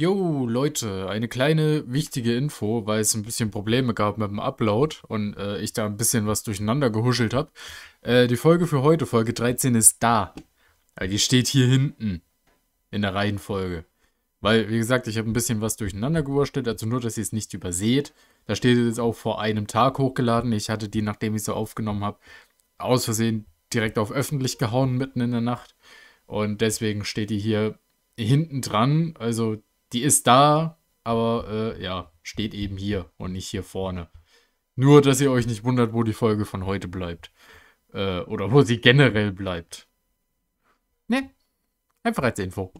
Jo, Leute, eine kleine wichtige Info, weil es ein bisschen Probleme gab mit dem Upload und äh, ich da ein bisschen was durcheinander gehuschelt habe. Äh, die Folge für heute, Folge 13, ist da. Äh, die steht hier hinten in der Reihenfolge. Weil, wie gesagt, ich habe ein bisschen was durcheinander gewurstelt, also nur, dass ihr es nicht überseht. Da steht jetzt auch vor einem Tag hochgeladen. Ich hatte die, nachdem ich sie aufgenommen habe, aus Versehen direkt auf öffentlich gehauen, mitten in der Nacht. Und deswegen steht die hier hinten dran. Also die ist da, aber äh, ja, steht eben hier und nicht hier vorne. Nur, dass ihr euch nicht wundert, wo die Folge von heute bleibt. Äh, oder wo sie generell bleibt. Ne, einfach als Info.